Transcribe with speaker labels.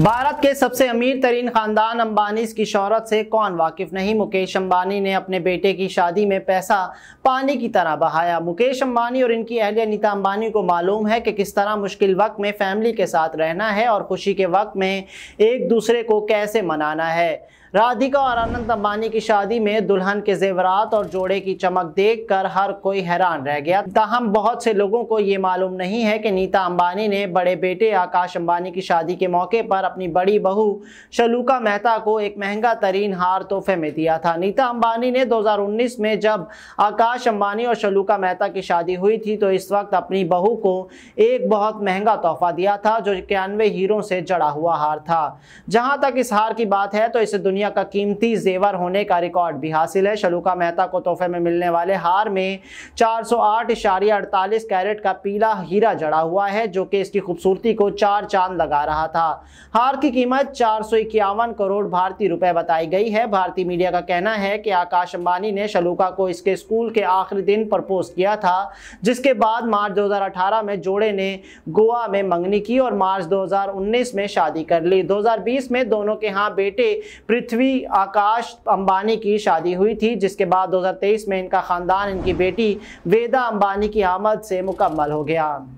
Speaker 1: भारत के सबसे अमीर तरीन खानदान अंबानी की शहरत से कौन वाकिफ नहीं मुकेश अंबानी ने अपने बेटे की शादी में पैसा पानी की तरह बहाया मुकेश अंबानी और इनकी अहलिया नीता अंबानी को मालूम है कि किस तरह मुश्किल वक्त में फैमिली के साथ रहना है और खुशी के वक्त में एक दूसरे को कैसे मनाना है राधिका और अनंत अंबानी की शादी में दुल्हन के जेवरात और जोड़े की चमक देखकर हर कोई हैरान रह गया ताहम बहुत से लोगों को ये मालूम नहीं है कि नीता अंबानी ने बड़े बेटे आकाश अंबानी की शादी के मौके पर अपनी बड़ी बहू शलूका मेहता को एक महंगा तरीन हार तोहफे में दिया था नीता अंबानी ने दो में जब आकाश अंबानी और शलूका मेहता की शादी हुई थी तो इस वक्त अपनी बहू को एक बहुत महंगा तोहफा दिया था जो इक्यानवे हीरों से जड़ा हुआ हार था जहाँ तक इस हार की बात है तो इसे दुनिया दुनिया का कीमती जेवर होने का रिकॉर्ड भी हासिल है शलूका मेहता को तोहफे में मिलने वाले हार में चार कैरेट का पीला हीरा जड़ा हुआ है जो कि इसकी खूबसूरती को चार चांद लगा रहा था हार की कीमत चार करोड़ भारतीय रुपए बताई गई है भारतीय मीडिया का कहना है कि आकाश अंबानी ने शलूका को इसके स्कूल के आखिरी दिन प्रपोज किया था जिसके बाद मार्च 2018 में जोड़े ने गोवा में मंगनी की और मार्च 2019 में शादी कर ली 2020 में दोनों के यहाँ बेटे पृथ्वी पृथ्वी आकाश अंबानी की शादी हुई थी जिसके बाद 2023 में इनका ख़ानदान इनकी बेटी वेदा अंबानी की आमद से मुकम्मल हो गया